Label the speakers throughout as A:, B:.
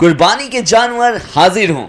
A: कुर्बानी के जानवर हाजिर हों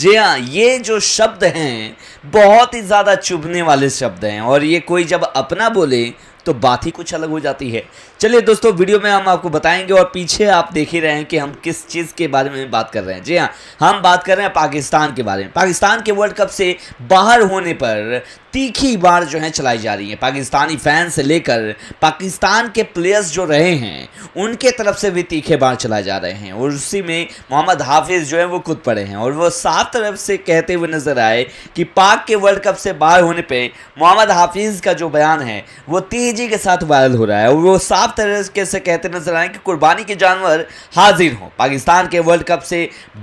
A: जी हाँ ये जो शब्द हैं बहुत ही ज़्यादा चुभने वाले शब्द हैं और ये कोई जब अपना बोले तो बात ही कुछ अलग हो जाती है चलिए दोस्तों वीडियो में हम आपको बताएंगे और पीछे आप देख ही रहे हैं कि हम किस चीज़ के बारे में बात कर रहे हैं जी हाँ हम बात कर रहे हैं पाकिस्तान के बारे में पाकिस्तान के वर्ल्ड कप से बाहर होने पर तीखी बार जो है चलाई जा रही है पाकिस्तानी फैन से लेकर पाकिस्तान के प्लेयर्स जो रहे हैं उनके तरफ से भी तीखे बार चलाए जा रहे हैं और उसी में मोहम्मद हाफिज़ जो है वो खुद पड़े हैं और वो साफ तरफ से कहते हुए नज़र आए कि पाक के वर्ल्ड कप से बाहर होने पर मोहम्मद हाफिज़ का जो बयान है वो तीन तेजी के साथ वायरल हो रहा है और वो साफ तरीके से कहते नजर आए कि कुर्बानी के जानवर हाजिर हों पाकिस्तान के वर्ल्ड कप से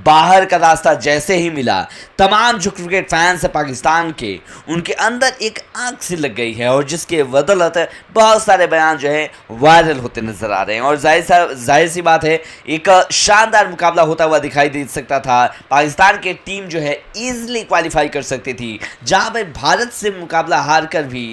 A: बाहर का रास्ता जैसे ही मिला तमाम जो क्रिकेट फैंस हैं पाकिस्तान के उनके अंदर एक आँख सी लग गई है और जिसके बदलत बहुत सारे बयान जो है वायरल होते नजर आ रहे हैं और जाहिर सा जाहिर सी बात है एक शानदार मुकाबला होता हुआ दिखाई दे सकता था पाकिस्तान की टीम जो है ईजिली क्वालिफाई कर सकती थी जहाँ पर भारत से मुकाबला हार कर भी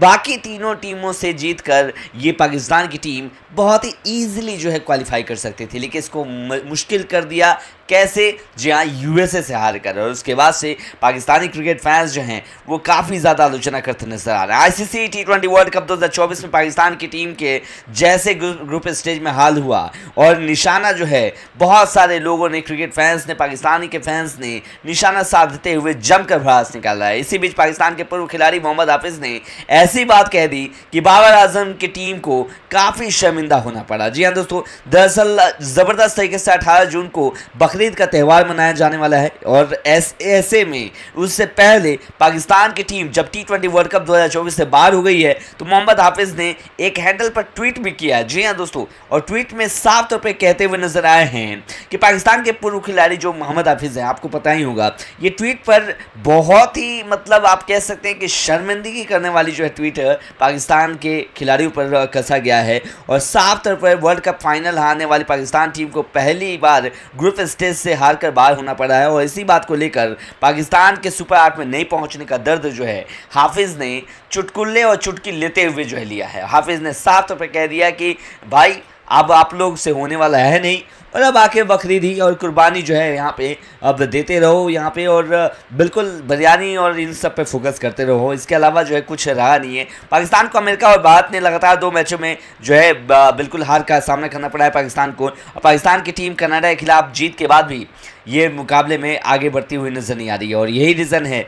A: बाकी तीनों टीमों से जीत कर ये पाकिस्तान की टीम बहुत ही ईजिली जो है क्वालिफाई कर सकती थी लेकिन इसको मुश्किल कर दिया कैसे जी हाँ ए से हार कर और उसके बाद से पाकिस्तानी क्रिकेट फैंस जो हैं वो काफ़ी ज़्यादा आलोचना करते नजर आ रहे हैं ICC T twenty world cup 2024 में पाकिस्तान की टीम के जैसे ग्रुप स्टेज में हाल हुआ और निशाना जो है बहुत सारे लोगों ने क्रिकेट फैंस ने पाकिस्तानी के फैंस ने निशाना साधते हुए जमकर भड़ास निकाला है इसी बीच पाकिस्तान के पूर्व खिलाड़ी मोहम्मद हाफिज़ ने ऐसी बात कह दी कि बाबर आजम की टीम को काफ़ी शर्मिंदा होना पड़ा जी हाँ दोस्तों दरअसल ज़बरदस्त तरीके से अठारह जून को बकरीद का त्यौहार मनाया जाने वाला है और ऐसे में उससे पहले पाकिस्तान की टीम जब टी ट्वेंटी वर्ल्ड कप 2024 से बाहर हो गई है तो मोहम्मद हाफिज़ ने एक हैंडल पर ट्वीट भी किया है जी हाँ दोस्तों और ट्वीट में साफ तौर पर कहते हुए नजर आए हैं कि पाकिस्तान के पूर्व खिलाड़ी जो मोहम्मद हाफिज़ हैं आपको पता ही होगा ये ट्वीट पर बहुत ही मतलब आप कह सकते हैं कि शर्मिंदगी करने वाली जो है ट्वीट पाकिस्तान के खिलाड़ियों पर कसा गया है और साफ तौर पर वर्ल्ड कप फाइनल हारने वाली पाकिस्तान टीम को पहली बार ग्रुप स्टेज से हार कर बाहर होना पड़ा है और इसी बात को लेकर पाकिस्तान के सुपर आठ में नहीं पहुंचने का दर्द जो है हाफिज़ ने चुटकुल्ले और चुटकी लेते हुए जो है लिया है हाफिज़ ने साफ तौर पर कह दिया कि भाई अब आप लोग से होने वाला है नहीं और अब आके बकरीद ही और कुर्बानी जो है यहाँ पे अब देते रहो यहाँ पे और बिल्कुल बिरयानी और इन सब पे फोकस करते रहो इसके अलावा जो है कुछ रहा नहीं है पाकिस्तान को अमेरिका और भारत ने लगातार दो मैचों में जो है बिल्कुल हार का सामना करना पड़ा है पाकिस्तान को और पाकिस्तान की टीम कनाडा के खिलाफ जीत के बाद भी ये मुकाबले में आगे बढ़ती हुई नज़र नहीं आ रही है और यही रीज़न है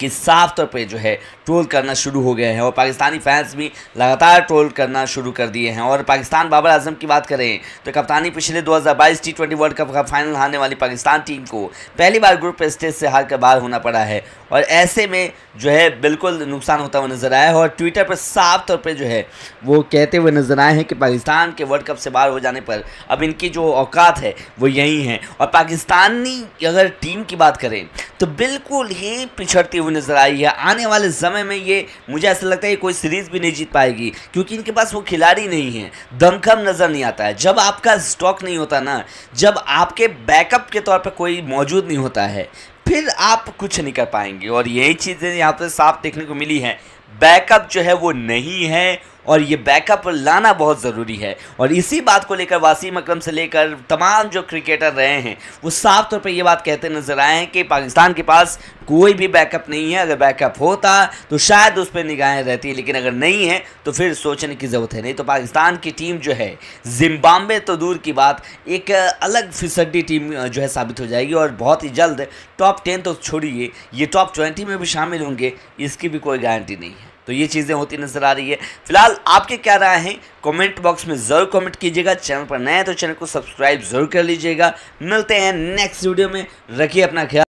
A: कि साफ तौर पे जो है ट्रोल करना शुरू हो गए हैं और पाकिस्तानी फैंस भी लगातार ट्रोल करना शुरू कर दिए हैं और पाकिस्तान बाबर आजम की बात करें तो कप्तानी पिछले 2022 टी ट्वेंटी वर्ल्ड कप का फाइनल हारने वाली पाकिस्तान टीम को पहली बार ग्रुप स्टेज से हार कर बाहर होना पड़ा है और ऐसे में जो है बिल्कुल नुकसान होता हुआ नज़र आया है और ट्विटर पर साफ तौर पर जो है वो कहते हुए नज़र आए हैं कि पाकिस्तान के वर्ल्ड कप से बाहर हो जाने पर अब इनकी जो औकात है वो यही है और पाकिस्तानी अगर टीम की बात करें तो बिल्कुल ही पिछड़ती करती हुई नज़र आई है आने वाले समय में ये मुझे ऐसा लगता है कि कोई सीरीज़ भी नहीं जीत पाएगी क्योंकि इनके पास वो खिलाड़ी नहीं है दमखम नज़र नहीं आता है जब आपका स्टॉक नहीं होता ना जब आपके बैकअप के तौर पर कोई मौजूद नहीं होता है फिर आप कुछ नहीं कर पाएंगे और यही चीज़ें यहाँ पर साफ देखने को मिली है बैकअप जो है वो नहीं है और ये बैकअप लाना बहुत ज़रूरी है और इसी बात को लेकर वासीम अकरम से लेकर तमाम जो क्रिकेटर रहे हैं वो साफ तौर पर ये बात कहते नज़र आए हैं कि पाकिस्तान के पास कोई भी बैकअप नहीं है अगर बैकअप होता तो शायद उस पर निगाहें रहती लेकिन अगर नहीं है तो फिर सोचने की ज़रूरत है नहीं तो पाकिस्तान की टीम जो है जिम्बाब्वे तो दूर की बात एक अलग फिसड्डी टीम जो है साबित हो जाएगी और बहुत ही जल्द टॉप टेन तो छोड़िए ये टॉप ट्वेंटी में भी शामिल होंगे इसकी भी कोई गारंटी नहीं है तो ये चीज़ें होती नज़र आ रही है फिलहाल आपके क्या राय हैं कमेंट बॉक्स में ज़रूर कमेंट कीजिएगा चैनल पर नए तो चैनल को सब्सक्राइब ज़रूर कर लीजिएगा मिलते हैं नेक्स्ट वीडियो में रखिए अपना ख्याल